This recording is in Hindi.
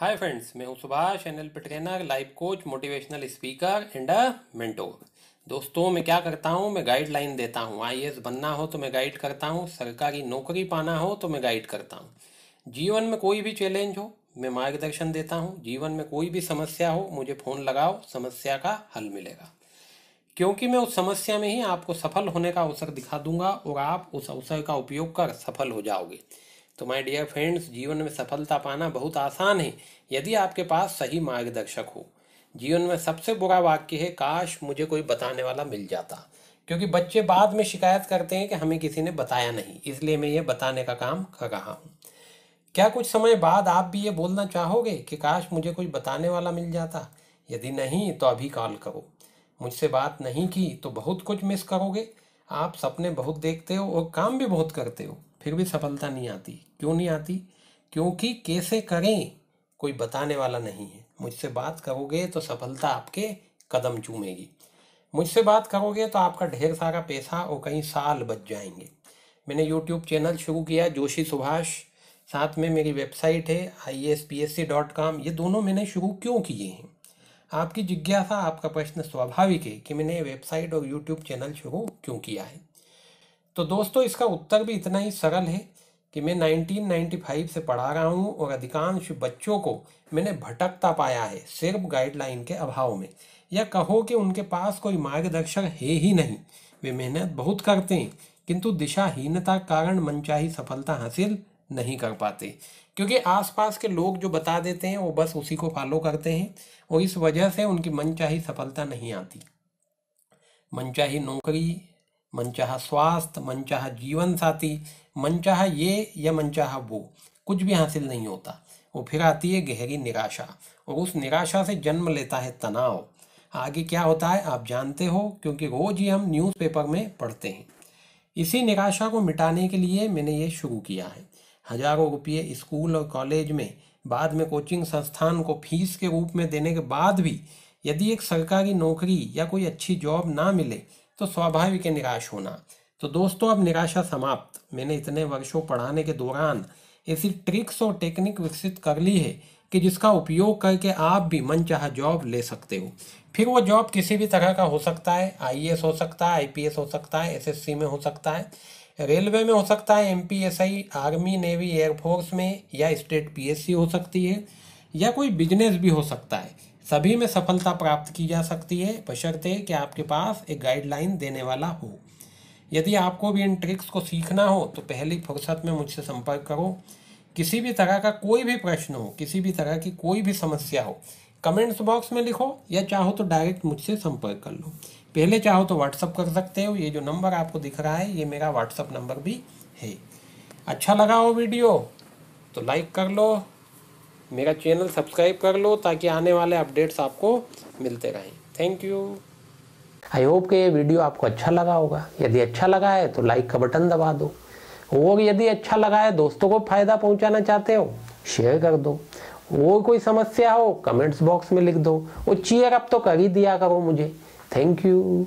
हाय फ्रेंड्स मैं हूं Subhash NL Patrena life coach motivational speaker and a mentor दोस्तों मैं क्या करता हूं मैं गाइडलाइन देता हूं आई बनना हो तो मैं गाइड करता हूं सरकारी नौकरी पाना हो तो मैं गाइड करता हूं जीवन में कोई भी चैलेंज हो मैं मार्गदर्शन देता हूं जीवन में कोई भी समस्या हो मुझे फ़ोन लगाओ समस्या का हल मिलेगा क्योंकि मैं उस समस्या में ही आपको सफल होने का अवसर दिखा दूंगा और आप उस अवसर का उपयोग कर सफल हो जाओगे तो माय डियर फ्रेंड्स जीवन में सफलता पाना बहुत आसान है यदि आपके पास सही मार्गदर्शक हो जीवन में सबसे बुरा वाक्य है काश मुझे कोई बताने वाला मिल जाता क्योंकि बच्चे बाद में शिकायत करते हैं कि हमें किसी ने बताया नहीं इसलिए मैं ये बताने का काम कर रहा हूँ क्या कुछ समय बाद आप भी ये बोलना चाहोगे कि काश मुझे कुछ बताने वाला मिल जाता यदि नहीं तो अभी कॉल करो मुझसे बात नहीं की तो बहुत कुछ मिस करोगे आप सपने बहुत देखते हो और काम भी बहुत करते हो फिर भी सफलता नहीं आती क्यों नहीं आती क्योंकि कैसे करें कोई बताने वाला नहीं है मुझसे बात करोगे तो सफलता आपके कदम चूमेगी मुझसे बात करोगे तो आपका ढेर सारा पैसा और कई साल बच जाएंगे मैंने यूट्यूब चैनल शुरू किया जोशी सुभाष साथ में मेरी वेबसाइट है I S P S C dot com ये दोनों मैंने शुरू क्यों किए हैं आपकी जिज्ञासा आपका प्रश्न स्वाभाविक है कि मैंने वेबसाइट और यूट्यूब चैनल शुरू क्यों किया है तो दोस्तों इसका उत्तर भी इतना ही सरल है कि मैं 1995 से पढ़ा रहा हूँ और अधिकांश बच्चों को मैंने भटकता पाया है सिर्फ गाइडलाइन के अभाव में या कहो कि उनके पास कोई मार्गदर्शक है ही नहीं वे मेहनत बहुत करते हैं किंतु दिशाहीनता कारण मनचाही सफलता हासिल नहीं कर पाते क्योंकि आसपास के लोग जो बता देते हैं वो बस उसी को फॉलो करते हैं और इस वजह से उनकी मनचाही सफलता नहीं आती मनचाही नौकरी चाह स्वास्थ्य चाह जीवन साथी चाह ये या चाह वो कुछ भी हासिल नहीं होता वो फिर आती है गहरी निराशा और उस निराशा से जन्म लेता है तनाव आगे क्या होता है आप जानते हो क्योंकि रोज ही हम न्यूज़पेपर में पढ़ते हैं इसी निराशा को मिटाने के लिए मैंने ये शुरू किया है हजारों रुपये स्कूल और कॉलेज में बाद में कोचिंग संस्थान को फीस के रूप में देने के बाद भी यदि एक सरकारी नौकरी या कोई अच्छी जॉब ना मिले तो स्वाभाविक है निराश होना तो दोस्तों अब निराशा समाप्त मैंने इतने वर्षों पढ़ाने के दौरान ऐसी ट्रिक्स और टेक्निक विकसित कर ली है कि जिसका उपयोग करके आप भी मन चाह जॉब ले सकते हो फिर वो जॉब किसी भी तरह का हो सकता है आई e हो सकता है आई हो सकता है एस में हो सकता है रेलवे में हो सकता है एम आर्मी नेवी एयरफोर्स में या स्टेट पी हो सकती है या कोई बिजनेस भी हो सकता है सभी में सफलता प्राप्त की जा सकती है बशर्ते कि आपके पास एक गाइडलाइन देने वाला हो यदि आपको भी इन ट्रिक्स को सीखना हो तो पहली फुर्सत में मुझसे संपर्क करो किसी भी तरह का कोई भी प्रश्न हो किसी भी तरह की कोई भी समस्या हो कमेंट्स बॉक्स में लिखो या चाहो तो डायरेक्ट मुझसे संपर्क कर लो पहले चाहो तो व्हाट्सअप कर सकते हो ये जो नंबर आपको दिख रहा है ये मेरा व्हाट्सअप नंबर भी है अच्छा लगा हो वीडियो तो लाइक कर लो मेरा चैनल सब्सक्राइब कर लो ताकि आने वाले अपडेट्स आपको मिलते रहें थैंक यू आई होप कि ये वीडियो आपको अच्छा लगा होगा यदि अच्छा लगा है तो लाइक का बटन दबा दो और यदि अच्छा लगा है दोस्तों को फ़ायदा पहुंचाना चाहते हो शेयर कर दो वो कोई समस्या हो कमेंट्स बॉक्स में लिख दो वो चीयर अब तो कर ही दिया करो मुझे थैंक यू